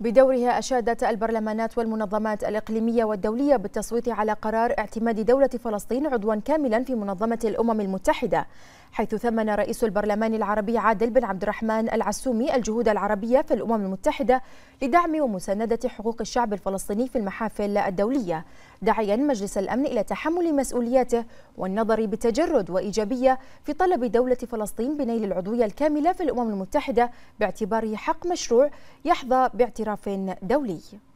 بدورها أشادت البرلمانات والمنظمات الإقليمية والدولية بالتصويت على قرار اعتماد دولة فلسطين عضوا كاملا في منظمة الأمم المتحدة حيث ثمن رئيس البرلمان العربي عادل بن عبد الرحمن العسومي الجهود العربية في الأمم المتحدة لدعم ومساندة حقوق الشعب الفلسطيني في المحافل الدولية داعيا مجلس الأمن إلى تحمل مسؤولياته والنظر بتجرد وإيجابية في طلب دولة فلسطين بنيل العضوية الكاملة في الأمم المتحدة باعتباره حق مشروع يحظى باعتراف دولي